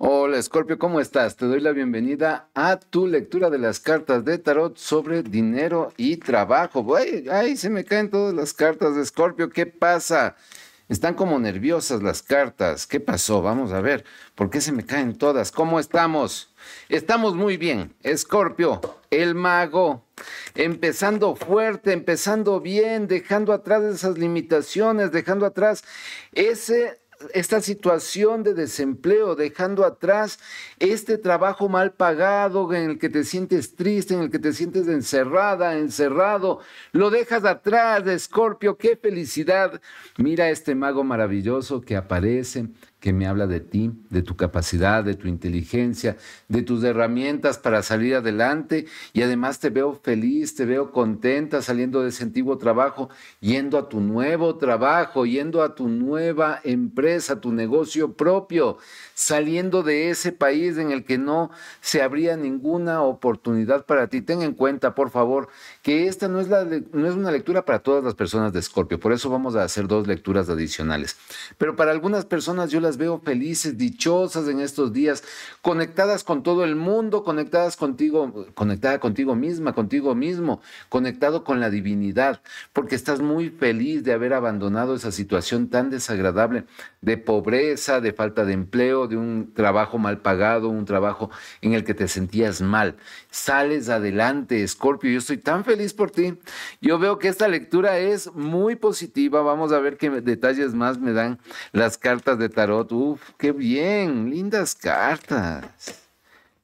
Hola Scorpio, ¿cómo estás? Te doy la bienvenida a tu lectura de las cartas de tarot sobre dinero y trabajo. Ay, ay, se me caen todas las cartas de Scorpio, ¿qué pasa? Están como nerviosas las cartas. ¿Qué pasó? Vamos a ver, ¿por qué se me caen todas? ¿Cómo estamos? Estamos muy bien. Scorpio, el mago, empezando fuerte, empezando bien, dejando atrás esas limitaciones, dejando atrás ese esta situación de desempleo, dejando atrás este trabajo mal pagado en el que te sientes triste, en el que te sientes encerrada, encerrado, lo dejas atrás, Escorpio, qué felicidad. Mira este mago maravilloso que aparece, que me habla de ti, de tu capacidad, de tu inteligencia, de tus herramientas para salir adelante y además te veo feliz, te veo contenta saliendo de ese antiguo trabajo, yendo a tu nuevo trabajo, yendo a tu nueva empresa, tu negocio propio, saliendo de ese país en el que no se habría ninguna oportunidad para ti. Ten en cuenta, por favor, que esta no es, la, no es una lectura para todas las personas de Escorpio, por eso vamos a hacer dos lecturas adicionales. Pero para algunas personas yo veo felices, dichosas en estos días, conectadas con todo el mundo, conectadas contigo, conectada contigo misma, contigo mismo, conectado con la divinidad, porque estás muy feliz de haber abandonado esa situación tan desagradable de pobreza, de falta de empleo, de un trabajo mal pagado, un trabajo en el que te sentías mal. Sales adelante, Scorpio, yo estoy tan feliz por ti. Yo veo que esta lectura es muy positiva, vamos a ver qué detalles más me dan las cartas de tarot qué bien. Lindas cartas.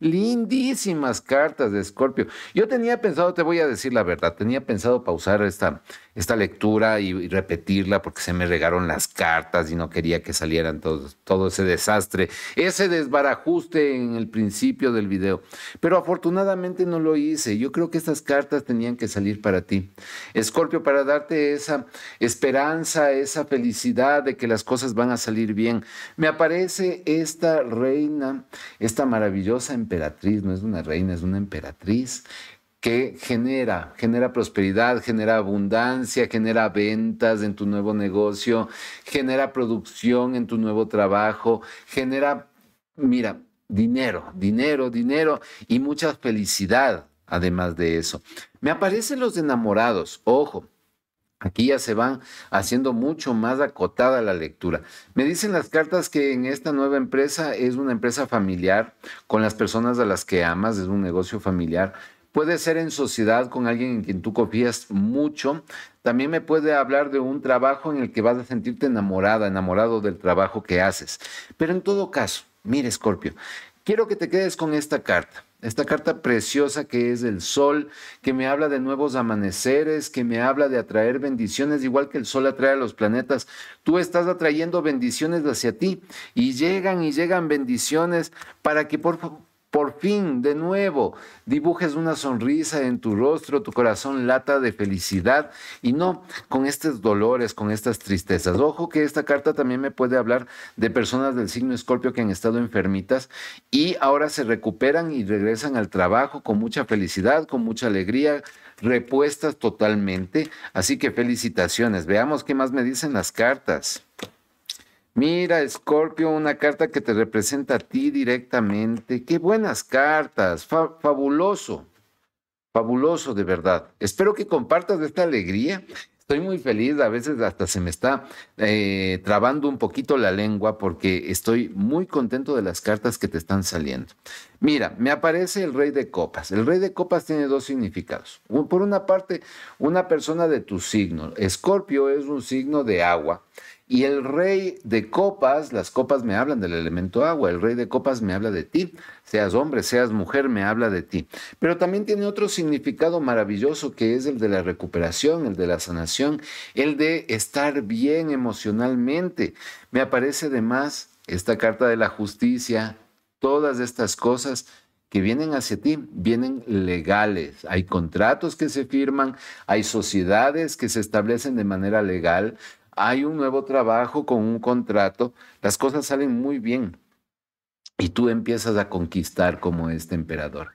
Lindísimas cartas de Scorpio. Yo tenía pensado, te voy a decir la verdad, tenía pensado pausar esta, esta lectura y, repetirla porque se me regaron las cartas y no quería que salieran todos, todo ese desastre, ese desbarajuste en el principio del video. Pero afortunadamente no lo hice. Yo creo que estas cartas tenían que salir para ti. Escorpio, para darte esa esperanza, esa felicidad de que las cosas van a salir bien, me aparece esta reina, esta maravillosa emperatriz, no es una reina, es una emperatriz que genera, genera prosperidad, genera abundancia, genera ventas en tu nuevo negocio, genera producción en tu nuevo trabajo, genera, mira, dinero, dinero, dinero y mucha felicidad además de eso. Me aparecen los enamorados, ojo. Aquí ya se van haciendo mucho más acotada la lectura. Me dicen las cartas que en esta nueva empresa es una empresa familiar, con las personas a las que amas, es un negocio familiar Puede ser en sociedad con alguien en quien tú confías mucho. También me puede hablar de un trabajo en el que vas a sentirte enamorada, enamorado del trabajo que haces. Pero en todo caso, mire, Scorpio, quiero que te quedes con esta carta. Esta carta preciosa que es el sol, que me habla de nuevos amaneceres, que me habla de atraer bendiciones, igual que el sol atrae a los planetas. Tú estás atrayendo bendiciones hacia ti y llegan y llegan bendiciones para que por favor por fin, de nuevo, dibujes una sonrisa en tu rostro, tu corazón lata de felicidad y no con estos dolores, con estas tristezas. Ojo que esta carta también me puede hablar de personas del signo escorpio que han estado enfermitas y ahora se recuperan y regresan al trabajo con mucha felicidad, con mucha alegría, repuestas totalmente. Así que felicitaciones. Veamos qué más me dicen las cartas. Mira, Scorpio, una carta que te representa a ti directamente. Qué buenas cartas, fabuloso, fabuloso de verdad. Espero que compartas esta alegría. Estoy muy feliz, a veces hasta se me está eh, trabando un poquito la lengua porque estoy muy contento de las cartas que te están saliendo. Mira, me aparece el rey de copas. El rey de copas tiene dos significados. Por una parte, una persona de tu signo. Escorpio es un signo de agua y el rey de copas, las copas me hablan del elemento agua, el rey de copas me habla de ti, seas hombre, seas mujer, me habla de ti. Pero también tiene otro significado maravilloso que es el de la recuperación, el de la sanación, el de estar bien emocionalmente. Me aparece además esta carta de la justicia, todas estas cosas que vienen hacia ti, vienen legales. Hay contratos que se firman, hay sociedades que se establecen de manera legal, hay un nuevo trabajo con un contrato, las cosas salen muy bien y tú empiezas a conquistar como este emperador.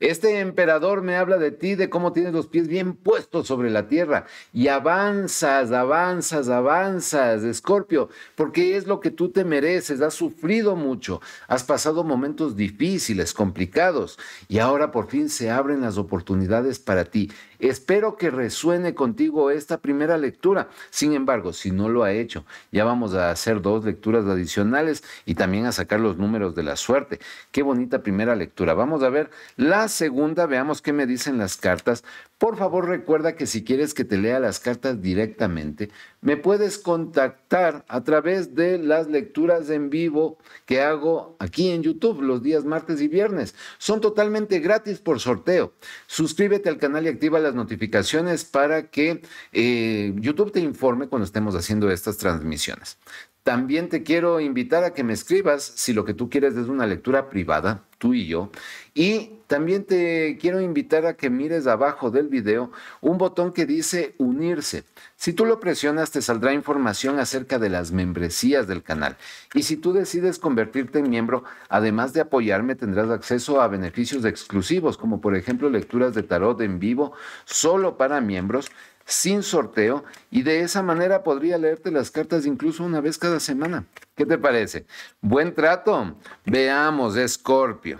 Este emperador me habla de ti, de cómo tienes los pies bien puestos sobre la tierra y avanzas, avanzas, avanzas, Escorpio, porque es lo que tú te mereces, has sufrido mucho, has pasado momentos difíciles, complicados y ahora por fin se abren las oportunidades para ti. Espero que resuene contigo esta primera lectura. Sin embargo, si no lo ha hecho, ya vamos a hacer dos lecturas adicionales y también a sacar los números de la suerte. Qué bonita primera lectura. Vamos a ver la segunda, veamos qué me dicen las cartas por favor, recuerda que si quieres que te lea las cartas directamente, me puedes contactar a través de las lecturas en vivo que hago aquí en YouTube los días martes y viernes. Son totalmente gratis por sorteo. Suscríbete al canal y activa las notificaciones para que eh, YouTube te informe cuando estemos haciendo estas transmisiones. También te quiero invitar a que me escribas si lo que tú quieres es una lectura privada, tú y yo. Y también te quiero invitar a que mires abajo del video un botón que dice unirse. Si tú lo presionas te saldrá información acerca de las membresías del canal. Y si tú decides convertirte en miembro, además de apoyarme, tendrás acceso a beneficios exclusivos, como por ejemplo lecturas de tarot en vivo solo para miembros sin sorteo y de esa manera podría leerte las cartas incluso una vez cada semana. ¿Qué te parece? Buen trato. Veamos, Escorpio.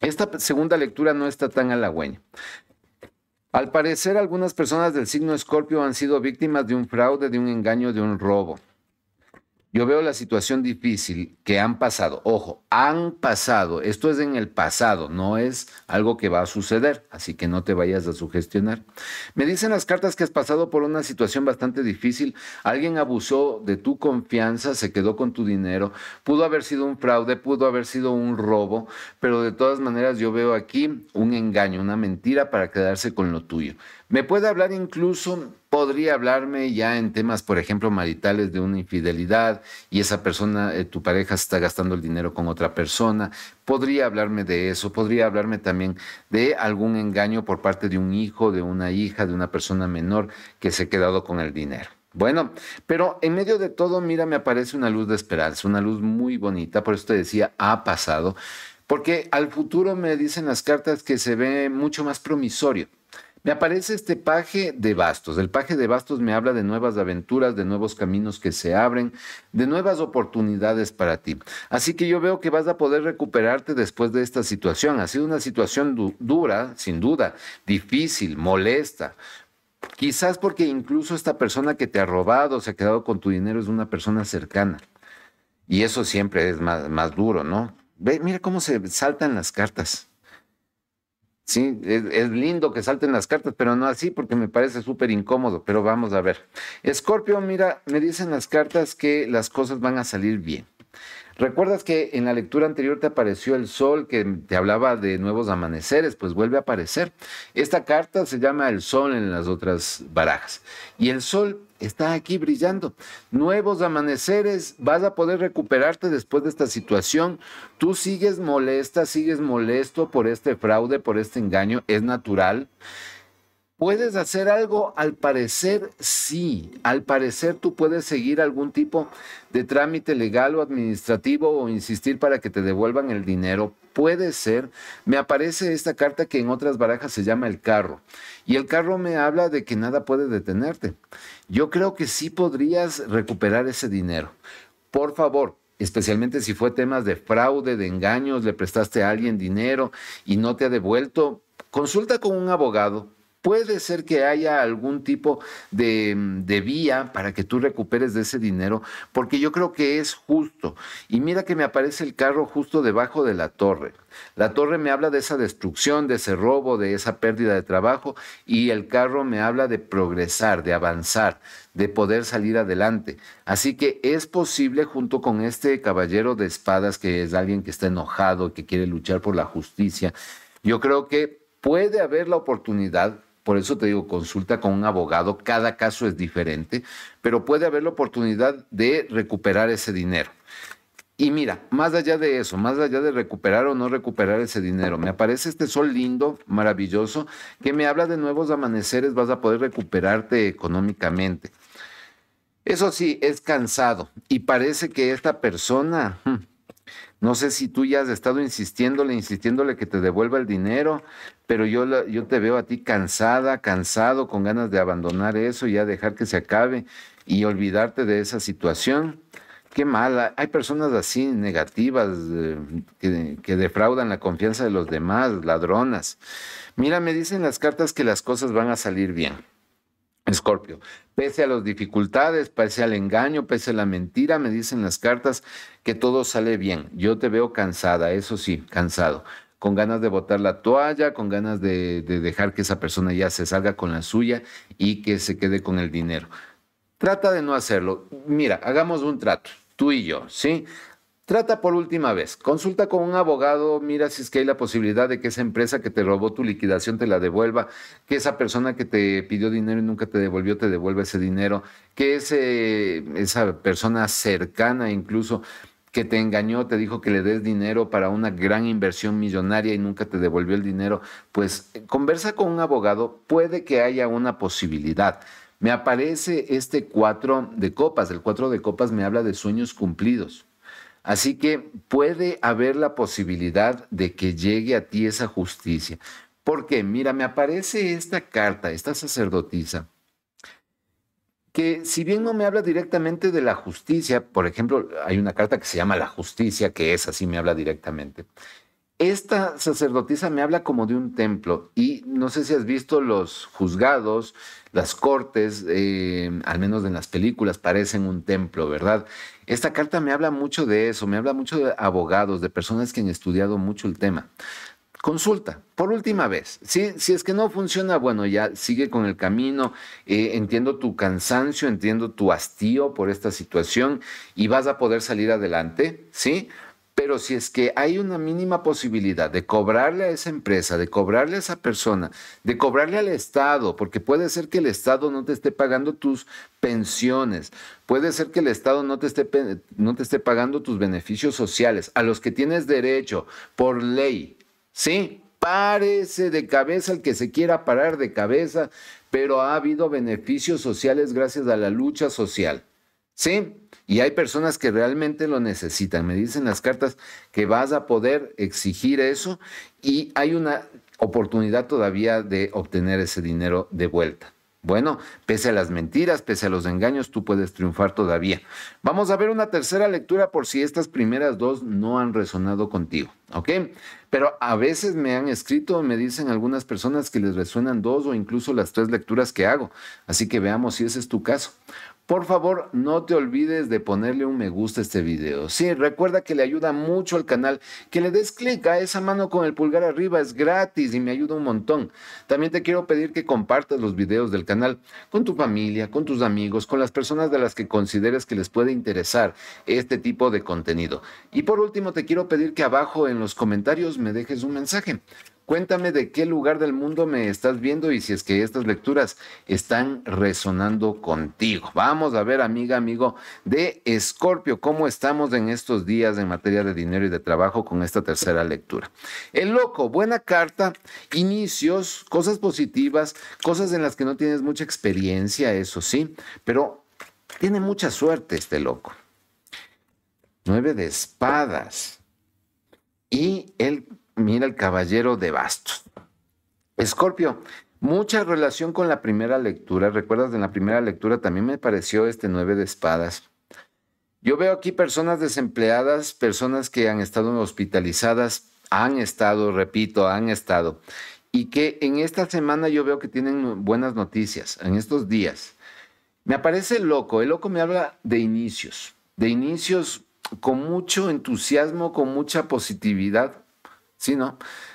Esta segunda lectura no está tan halagüeña. Al parecer, algunas personas del signo Escorpio han sido víctimas de un fraude, de un engaño, de un robo. Yo veo la situación difícil que han pasado. Ojo, han pasado. Esto es en el pasado, no es algo que va a suceder, así que no te vayas a sugestionar. Me dicen las cartas que has pasado por una situación bastante difícil. Alguien abusó de tu confianza, se quedó con tu dinero. Pudo haber sido un fraude, pudo haber sido un robo, pero de todas maneras yo veo aquí un engaño, una mentira para quedarse con lo tuyo. Me puede hablar incluso, podría hablarme ya en temas, por ejemplo, maritales de una infidelidad y esa persona, eh, tu pareja está gastando el dinero con otra persona. Podría hablarme de eso, podría hablarme también de algún engaño por parte de un hijo, de una hija, de una persona menor que se ha quedado con el dinero. Bueno, pero en medio de todo, mira, me aparece una luz de esperanza, una luz muy bonita, por eso te decía, ha pasado, porque al futuro me dicen las cartas que se ve mucho más promisorio me aparece este paje de bastos. El paje de bastos me habla de nuevas aventuras, de nuevos caminos que se abren, de nuevas oportunidades para ti. Así que yo veo que vas a poder recuperarte después de esta situación. Ha sido una situación dura, sin duda, difícil, molesta, Quizás porque incluso esta persona que te ha robado, se ha quedado con tu dinero, es una persona cercana. Y eso siempre es más, más duro, ¿no? Ve, mira cómo se saltan las cartas. Sí, es, lindo que salten las cartas, pero no así porque me parece súper incómodo, pero vamos a ver. Escorpio, mira, me dicen las cartas que las cosas van a salir bien. ¿Recuerdas que en la lectura anterior te apareció el sol que te hablaba de nuevos amaneceres? Pues vuelve a aparecer. Esta carta se llama el sol en las otras barajas. Y el sol está aquí brillando. Nuevos amaneceres, vas a poder recuperarte después de esta situación. Tú sigues molesta, sigues molesto por este fraude, por este engaño, es natural. ¿Puedes hacer algo? Al parecer sí. Al parecer tú puedes seguir algún tipo de trámite legal o administrativo o insistir para que te devuelvan el dinero. Puede ser. Me aparece esta carta que en otras barajas se llama el carro. Y el carro me habla de que nada puede detenerte. Yo creo que sí podrías recuperar ese dinero. Por favor, especialmente si fue temas de fraude, de engaños, le prestaste a alguien dinero y no te ha devuelto, consulta con un abogado Puede ser que haya algún tipo mm, de, vía para que tú recuperes de ese dinero, porque yo creo que es justo. Y mira que me aparece el carro justo debajo de la torre. La torre me habla de esa destrucción, de ese robo, de esa pérdida de trabajo, y el carro me habla de progresar, de avanzar, de poder salir adelante. Así que es posible, junto con este caballero de espadas, que es alguien que está enojado, que quiere luchar por la justicia, yo creo que puede haber la oportunidad por eso te digo, consulta con un abogado, cada caso es diferente, pero puede haber la oportunidad de recuperar ese dinero. Y mira, más allá de eso, más allá de recuperar o no recuperar ese dinero, me aparece este sol lindo, maravilloso, que me habla de nuevos amaneceres, vas a poder recuperarte económicamente. Eso sí, es cansado y parece que esta persona hmm, no sé si tú ya has estado insistiéndole, insistiéndole que te devuelva el dinero, pero yo, yo te veo a ti cansada, cansado, con ganas de abandonar eso, y ya dejar que se acabe y olvidarte de esa situación. Qué mala. Hay personas así negativas eh, que, defraudan la confianza de los demás, ladronas. Mira, me dicen las cartas que las cosas van a salir bien. Escorpio, pese a las dificultades, pese al engaño, pese a la mentira, me dicen las cartas que todo sale bien. Yo te veo cansada, eso sí, cansado, con ganas de botar la toalla, con ganas de, de dejar que esa persona ya se salga con la suya y que se quede con el dinero. Trata de no hacerlo. Mira, hagamos un trato, tú y yo, ¿sí? Trata por última vez, consulta con un abogado, mira si es que hay la posibilidad de que esa empresa que te robó tu liquidación te la devuelva, que esa persona que te pidió dinero y nunca te devolvió te devuelva ese dinero, que ese, esa persona cercana incluso que te engañó, te dijo que le des dinero para una gran inversión millonaria y nunca te devolvió el dinero, pues eh, conversa con un abogado, puede que haya una posibilidad. Me aparece este cuatro de copas, el cuatro de copas me habla de sueños cumplidos Así que puede haber la posibilidad de que llegue a ti esa justicia. Porque, mira, me aparece esta carta, esta sacerdotisa, que si bien no me habla directamente de la justicia, por ejemplo, hay una carta que se llama La Justicia, que es así me habla directamente esta sacerdotisa me habla como de un templo y no sé si has visto los juzgados, las cortes, eh, al menos en las películas parecen un templo, ¿verdad? Esta carta me habla mucho de eso, me habla mucho de abogados, de personas que han estudiado mucho el tema. Consulta, por última vez. Si, es que no funciona, bueno, ya sigue con el camino. Eh, entiendo tu cansancio, entiendo tu hastío por esta situación y vas a poder salir adelante, ¿sí? Pero si es que hay una mínima posibilidad de cobrarle a esa empresa, de cobrarle a esa persona, de cobrarle al Estado, porque puede ser que el Estado no te esté pagando tus pensiones, puede ser que el Estado no te esté, no te esté pagando tus beneficios sociales, a los que tienes derecho por ley, ¿sí? Párese de cabeza el que se quiera parar de cabeza, pero ha habido beneficios sociales gracias a la lucha social. Sí, y hay personas que realmente lo necesitan. Me dicen las cartas que vas a poder exigir eso y hay una oportunidad todavía de obtener ese dinero de vuelta. Bueno, pese a las mentiras, pese a los engaños, tú puedes triunfar todavía. Vamos a ver una tercera lectura por si estas primeras dos no han resonado contigo, ¿ok? Pero a veces me han escrito, me dicen algunas personas que les resuenan dos o incluso las tres lecturas que hago. Así que veamos si ese es tu caso. Por favor, no te olvides de ponerle un me gusta a este video. Sí, recuerda que le ayuda mucho al canal, que le des clic a esa mano con el pulgar arriba, es gratis y me ayuda un montón. También te quiero pedir que compartas los videos del canal con tu familia, con tus amigos, con las personas de las que consideres que les puede interesar este tipo de contenido. Y por último, te quiero pedir que abajo en los comentarios me dejes un mensaje. Cuéntame de qué lugar del mundo me estás viendo y si es que estas lecturas están resonando contigo. Vamos a ver, amiga, amigo de Escorpio, cómo estamos en estos días en materia de dinero y de trabajo con esta tercera lectura. El loco, buena carta, inicios, cosas positivas, cosas en las que no tienes mucha experiencia, eso sí, pero tiene mucha suerte este loco. Nueve de espadas y el mira el caballero de bastos. Escorpio, mucha relación con la primera lectura. ¿Recuerdas? En la primera lectura también me pareció este nueve de espadas. Yo veo aquí personas desempleadas, personas que han estado hospitalizadas, han estado, repito, han estado. Y que en esta semana yo veo que tienen buenas noticias, en estos días. Me aparece el loco, el loco me habla de inicios, de inicios con mucho entusiasmo, con mucha positividad, ¿sí,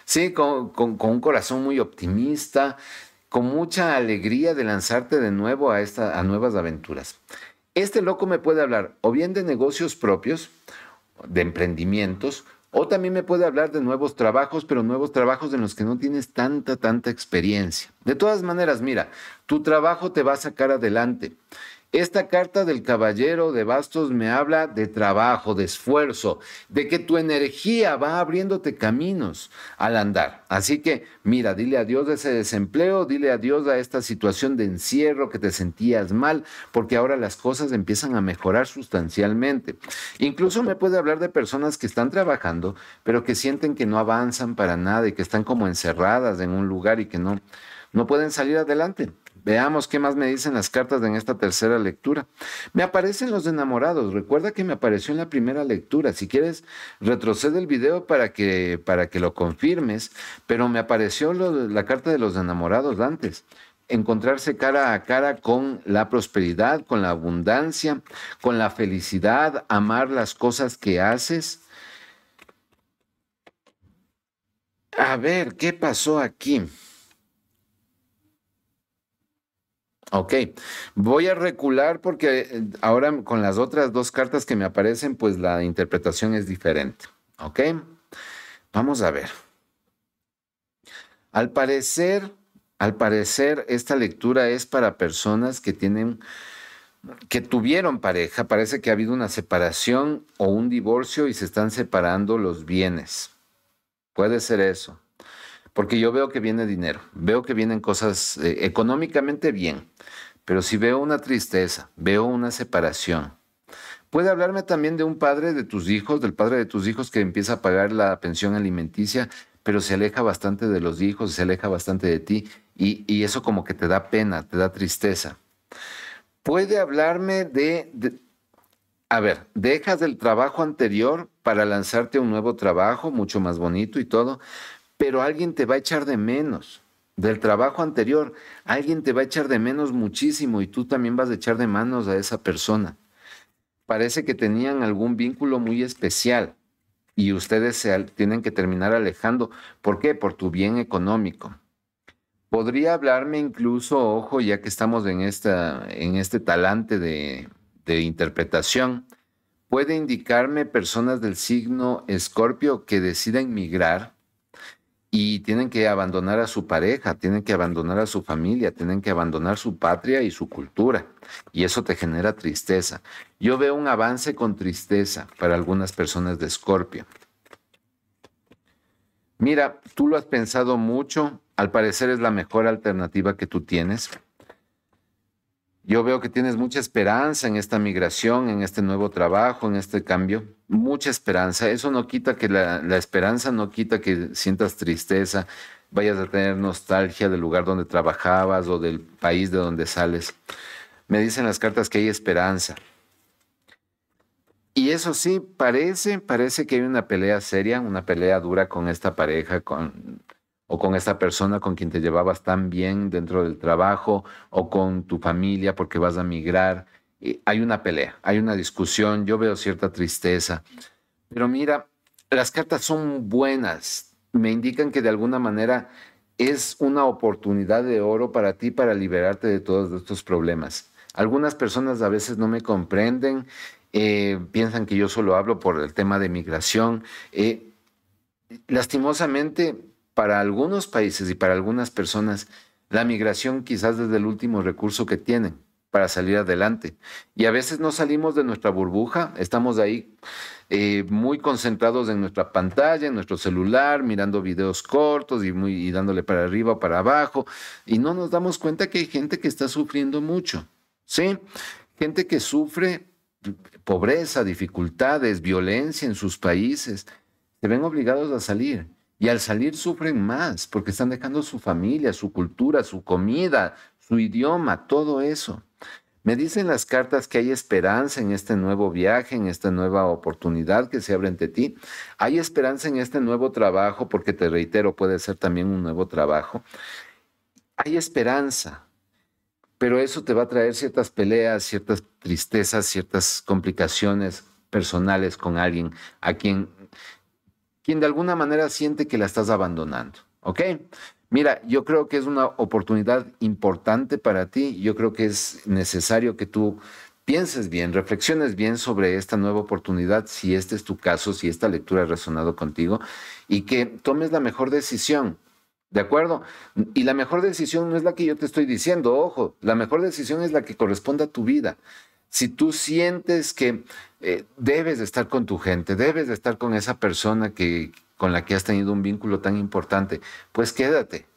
Sí, con, con, un corazón muy optimista, con mucha alegría de lanzarte de nuevo a, esta, a nuevas aventuras. Este loco me puede hablar o bien de negocios propios, de emprendimientos, o también me puede hablar de nuevos trabajos, pero nuevos trabajos en los que no tienes tanta, tanta experiencia. De todas maneras, mira, tu trabajo te va a sacar adelante. Esta carta del caballero de bastos me habla de trabajo, de esfuerzo, de que tu energía va abriéndote caminos al andar. Así que mira, dile adiós a ese desempleo, dile adiós a esta situación de encierro que te sentías mal, porque ahora las cosas empiezan a mejorar sustancialmente. Incluso me puede hablar de personas que están trabajando, pero que sienten que no avanzan para nada y que están como encerradas en un lugar y que no, no pueden salir adelante. Veamos qué más me dicen las cartas en esta tercera lectura. Me aparecen los enamorados. Recuerda que me apareció en la primera lectura. Si quieres, retrocede el video para que, para que lo confirmes. Pero me apareció la carta de los enamorados antes encontrarse cara a cara con la prosperidad, con la abundancia, con la felicidad, amar las cosas que haces. A ver, ¿qué pasó aquí? Ok, voy a recular porque eh, ahora con las otras dos cartas que me aparecen, pues la interpretación es diferente. Ok, vamos a ver. Al parecer, al parecer, esta lectura es para personas que tienen, que tuvieron pareja. Parece que ha habido una separación o un divorcio y se están separando los bienes. Puede ser eso porque yo veo que viene dinero, veo que vienen cosas eh, económicamente bien, pero si veo una tristeza, veo una separación. Puede hablarme también de un padre de tus hijos, del padre de tus hijos que empieza a pagar la pensión alimenticia, pero se aleja bastante de los hijos, se aleja bastante de ti, y, eso como que te da pena, te da tristeza. Puede hablarme de, a ver, dejas del trabajo anterior para lanzarte a un nuevo trabajo, mucho más bonito y todo, pero alguien te va a echar de menos del trabajo anterior. Alguien te va a echar de menos muchísimo y tú también vas a echar de manos a esa persona. Parece que tenían algún vínculo muy especial y ustedes tienen que terminar alejando. ¿Por qué? Por tu bien económico. Podría hablarme incluso, ojo, ya que estamos en, en este talante de, de interpretación, puede indicarme personas del signo escorpio que deciden migrar y tienen que abandonar a su pareja, tienen que abandonar a su familia, tienen que abandonar su patria y su cultura. Y eso te genera tristeza. Yo veo un avance con tristeza para algunas personas de Escorpio. Mira, tú lo has pensado mucho, al parecer es la mejor alternativa que tú tienes. Yo veo que tienes mucha esperanza en esta migración, en este nuevo trabajo, en este cambio. Mucha esperanza. Eso no quita que la, esperanza no quita que sientas tristeza, vayas a tener nostalgia del lugar donde trabajabas o del país de donde sales. Me dicen las cartas que hay esperanza. Y eso sí, parece, parece que hay una pelea seria, una pelea dura con esta pareja, con o con esa persona con quien te llevabas tan bien dentro del trabajo o con tu familia porque vas a migrar. hay una pelea, hay una discusión, yo veo cierta tristeza. Pero mira, las cartas son buenas, me indican que de alguna manera es una oportunidad de oro para ti para liberarte de todos estos problemas. Algunas personas a veces no me comprenden, eh, piensan que yo solo hablo por el tema de migración. Eh, lastimosamente, para algunos países y para algunas personas, la migración quizás es el último recurso que tienen para salir adelante. Y a veces no salimos de nuestra burbuja, estamos ahí eh, muy concentrados en nuestra pantalla, en nuestro celular, mirando videos cortos y, dándole para arriba o para abajo, y no nos damos cuenta que hay gente que está sufriendo mucho, ¿sí? Gente que sufre pobreza, dificultades, violencia en sus países, se ven obligados a salir. Y al salir sufren más porque están dejando su familia, su cultura, su comida, su idioma, todo eso. Me dicen las cartas que hay esperanza en este nuevo viaje, en esta nueva oportunidad que se abre ante ti. Hay esperanza en este nuevo trabajo, porque te reitero, puede ser también un nuevo trabajo. Hay esperanza, pero eso te va a traer ciertas peleas, ciertas tristezas, ciertas complicaciones personales con alguien a quien quien de alguna manera siente que la estás abandonando. ¿Ok? Mira, yo creo que es una oportunidad importante para ti. Yo creo que es necesario que tú pienses bien, reflexiones bien sobre esta nueva oportunidad, si este es tu caso, si esta lectura ha resonado contigo, y que tomes la mejor decisión. ¿De acuerdo? Y la mejor decisión no es la que yo te estoy diciendo, ojo, la mejor decisión es la que corresponde a tu vida si tú sientes que eh, debes de estar con tu gente, debes de estar con esa persona que, con la que has tenido un vínculo tan importante, pues quédate.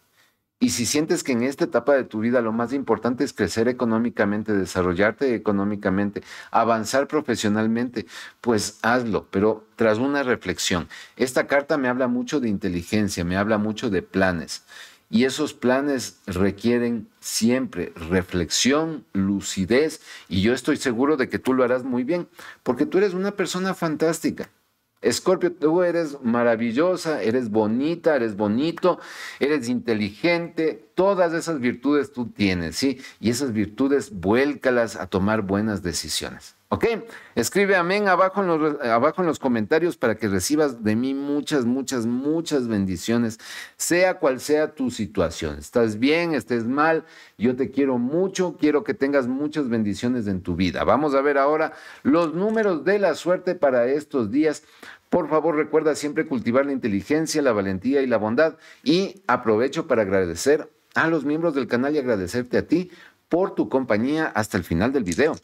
Y si sientes que en esta etapa de tu vida lo más importante es crecer económicamente, desarrollarte económicamente, avanzar profesionalmente, pues hazlo, pero tras una reflexión. Esta carta me habla mucho de inteligencia, me habla mucho de planes. Y esos planes requieren siempre reflexión, lucidez, y yo estoy seguro de que tú lo harás muy bien, porque tú eres una persona fantástica. Escorpio, tú eres maravillosa, eres bonita, eres bonito, eres inteligente, todas esas virtudes tú tienes, ¿sí? Y esas virtudes vuélcalas a tomar buenas decisiones. ¿Ok? Escribe amén abajo en, los, abajo en los comentarios para que recibas de mí muchas, muchas, muchas bendiciones, sea cual sea tu situación. Estás bien, estés mal, yo te quiero mucho, quiero que tengas muchas bendiciones en tu vida. Vamos a ver ahora los números de la suerte para estos días. Por favor, recuerda siempre cultivar la inteligencia, la valentía y la bondad. Y aprovecho para agradecer a los miembros del canal y agradecerte a ti por tu compañía hasta el final del video.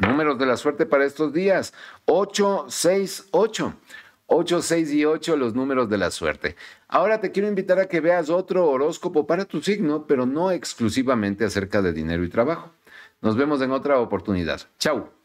Números de la suerte para estos días. 8, 6, 8. 8, 6 y 8, los números de la suerte. Ahora te quiero invitar a que veas otro horóscopo para tu signo, pero no exclusivamente acerca de dinero y trabajo. Nos vemos en otra oportunidad. Chau.